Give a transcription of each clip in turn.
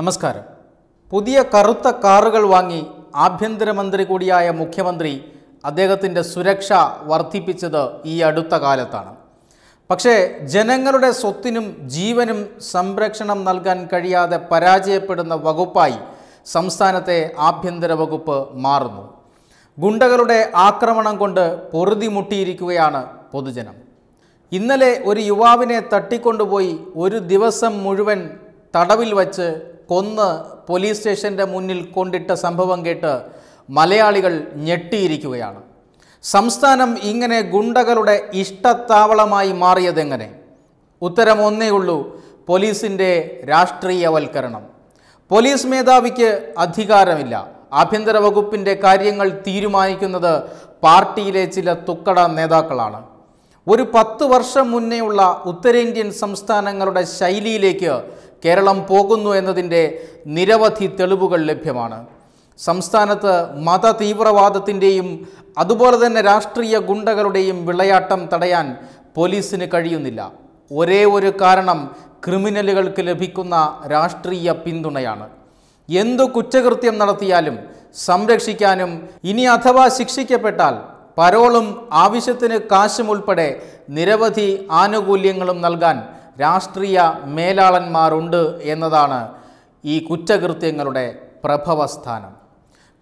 നമസ്കാരം പുതിയ കറുത്ത കാറുകൾ വാങ്ങി ആഭ്യന്തരമന്ത്രി കൂടിയായ മുഖ്യമന്ത്രി അദ്ദേഹത്തിൻ്റെ സുരക്ഷ വർദ്ധിപ്പിച്ചത് ഈ അടുത്ത കാലത്താണ് പക്ഷേ ജനങ്ങളുടെ സ്വത്തിനും ജീവനും സംരക്ഷണം നൽകാൻ കഴിയാതെ പരാജയപ്പെടുന്ന വകുപ്പായി സംസ്ഥാനത്തെ ആഭ്യന്തര വകുപ്പ് മാറുന്നു ഗുണ്ടകളുടെ ആക്രമണം കൊണ്ട് പൊറുതിമുട്ടിയിരിക്കുകയാണ് പൊതുജനം ഇന്നലെ ഒരു യുവാവിനെ തട്ടിക്കൊണ്ടുപോയി ഒരു ദിവസം മുഴുവൻ തടവിൽ വച്ച് കൊന്ന് പോലീസ് സ്റ്റേഷൻ്റെ മുന്നിൽ കൊണ്ടിട്ട സംഭവം കേട്ട് മലയാളികൾ ഞെട്ടിയിരിക്കുകയാണ് സംസ്ഥാനം ഇങ്ങനെ ഗുണ്ടകളുടെ ഇഷ്ടത്താവളമായി മാറിയതെങ്ങനെ ഉത്തരം ഒന്നേ ഉള്ളൂ പോലീസിൻ്റെ രാഷ്ട്രീയവൽക്കരണം പോലീസ് മേധാവിക്ക് അധികാരമില്ല ആഭ്യന്തര വകുപ്പിൻ്റെ കാര്യങ്ങൾ തീരുമാനിക്കുന്നത് പാർട്ടിയിലെ ചില തുക്കട നേതാക്കളാണ് ഒരു പത്ത് വർഷം മുന്നേയുള്ള ഉത്തരേന്ത്യൻ സംസ്ഥാനങ്ങളുടെ ശൈലിയിലേക്ക് കേരളം പോകുന്നു എന്നതിൻ്റെ നിരവധി തെളിവുകൾ ലഭ്യമാണ് സംസ്ഥാനത്ത് മത തീവ്രവാദത്തിൻ്റെയും അതുപോലെ തന്നെ രാഷ്ട്രീയ ഗുണ്ടകളുടെയും വിളയാട്ടം തടയാൻ പോലീസിന് കഴിയുന്നില്ല ഒരേ ഒരു കാരണം ക്രിമിനലുകൾക്ക് ലഭിക്കുന്ന രാഷ്ട്രീയ പിന്തുണയാണ് എന്തു കുറ്റകൃത്യം നടത്തിയാലും സംരക്ഷിക്കാനും ഇനി അഥവാ ശിക്ഷിക്കപ്പെട്ടാൽ പരോളും ആവശ്യത്തിന് കാശുമുൾപ്പെടെ നിരവധി ആനുകൂല്യങ്ങളും നൽകാൻ രാഷ്ട്രീയ മേലാളന്മാരുണ്ട് എന്നതാണ് ഈ കുറ്റകൃത്യങ്ങളുടെ പ്രഭവസ്ഥാനം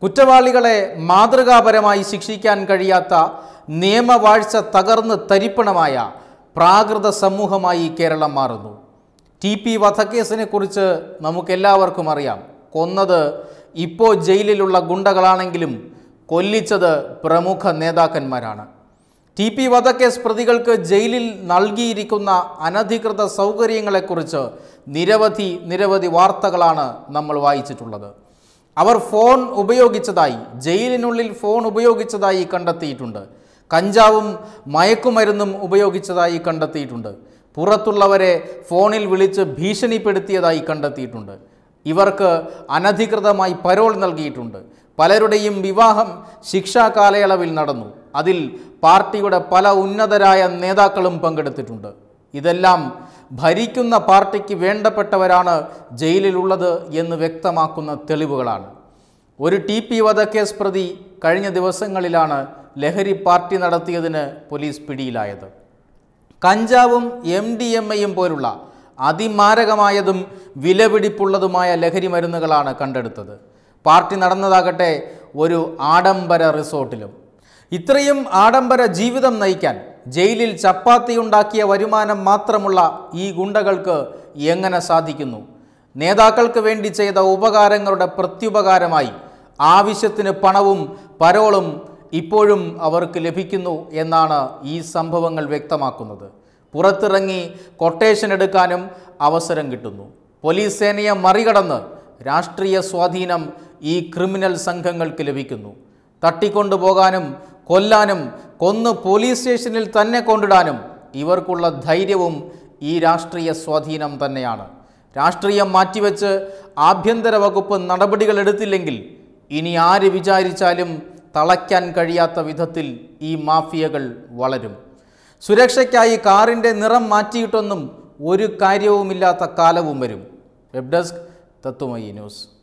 കുറ്റവാളികളെ മാതൃകാപരമായി ശിക്ഷിക്കാൻ കഴിയാത്ത നിയമവാഴ്ച തകർന്ന് തരിപ്പണമായ പ്രാകൃത സമൂഹമായി കേരളം മാറുന്നു ടി പി വധക്കേസിനെക്കുറിച്ച് നമുക്കെല്ലാവർക്കും അറിയാം കൊന്നത് ഇപ്പോൾ ജയിലിലുള്ള ഗുണ്ടകളാണെങ്കിലും കൊല്ലിച്ചത് പ്രമുഖ നേതാക്കന്മാരാണ് ടി പി വധക്കേസ് പ്രതികൾക്ക് ജയിലിൽ നൽകിയിരിക്കുന്ന അനധികൃത സൗകര്യങ്ങളെക്കുറിച്ച് നിരവധി നിരവധി വാർത്തകളാണ് നമ്മൾ വായിച്ചിട്ടുള്ളത് അവർ ഫോൺ ഉപയോഗിച്ചതായി ജയിലിനുള്ളിൽ ഫോൺ ഉപയോഗിച്ചതായി കണ്ടെത്തിയിട്ടുണ്ട് കഞ്ചാവും മയക്കുമരുന്നും ഉപയോഗിച്ചതായി കണ്ടെത്തിയിട്ടുണ്ട് പുറത്തുള്ളവരെ ഫോണിൽ വിളിച്ച് ഭീഷണിപ്പെടുത്തിയതായി കണ്ടെത്തിയിട്ടുണ്ട് ഇവർക്ക് അനധികൃതമായി പരോൾ നൽകിയിട്ടുണ്ട് പലരുടെയും വിവാഹം ശിക്ഷാ കാലയളവിൽ നടന്നു അതിൽ പാർട്ടിയുടെ പല ഉന്നതരായ നേതാക്കളും പങ്കെടുത്തിട്ടുണ്ട് ഇതെല്ലാം ഭരിക്കുന്ന പാർട്ടിക്ക് വേണ്ടപ്പെട്ടവരാണ് ജയിലിലുള്ളത് എന്ന് വ്യക്തമാക്കുന്ന തെളിവുകളാണ് ഒരു ടി പി വധക്കേസ് പ്രതി കഴിഞ്ഞ ദിവസങ്ങളിലാണ് ലഹരി പാർട്ടി നടത്തിയതിന് പോലീസ് പിടിയിലായത് കഞ്ചാവും എം ഡി എം എയും പോലുള്ള അതിമാരകമായതും വിലപിടിപ്പുള്ളതുമായ ലഹരി മരുന്നുകളാണ് കണ്ടെടുത്തത് പാർട്ടി നടന്നതാകട്ടെ ഒരു ആഡംബര റിസോർട്ടിലും ഇത്രയും ആഡംബര ജീവിതം നയിക്കാൻ ജയിലിൽ ചപ്പാത്തിയുണ്ടാക്കിയ വരുമാനം മാത്രമുള്ള ഈ ഗുണ്ടകൾക്ക് എങ്ങനെ സാധിക്കുന്നു നേതാക്കൾക്ക് വേണ്ടി ചെയ്ത ഉപകാരങ്ങളുടെ പ്രത്യുപകാരമായി ആവശ്യത്തിന് പണവും പരോളും ഇപ്പോഴും അവർക്ക് ലഭിക്കുന്നു എന്നാണ് ഈ സംഭവങ്ങൾ വ്യക്തമാക്കുന്നത് പുറത്തിറങ്ങി കൊട്ടേഷൻ എടുക്കാനും അവസരം കിട്ടുന്നു പോലീസ് സേനയെ മറികടന്ന് രാഷ്ട്രീയ സ്വാധീനം ഈ ക്രിമിനൽ സംഘങ്ങൾക്ക് ലഭിക്കുന്നു തട്ടിക്കൊണ്ടുപോകാനും കൊല്ലാനും കൊന്ന് പോലീസ് സ്റ്റേഷനിൽ തന്നെ കൊണ്ടിടാനും ഇവർക്കുള്ള ധൈര്യവും ഈ രാഷ്ട്രീയ സ്വാധീനം തന്നെയാണ് രാഷ്ട്രീയം മാറ്റിവെച്ച് ആഭ്യന്തര വകുപ്പ് നടപടികൾ എടുത്തില്ലെങ്കിൽ ഇനി ആര് വിചാരിച്ചാലും തളയ്ക്കാൻ കഴിയാത്ത വിധത്തിൽ ഈ മാഫിയകൾ വളരും സുരക്ഷയ്ക്കായി കാറിൻ്റെ നിറം മാറ്റിയിട്ടൊന്നും ഒരു കാര്യവുമില്ലാത്ത കാലവും വരും വെബ് ഡെസ്ക് തത്വമയി ന്യൂസ്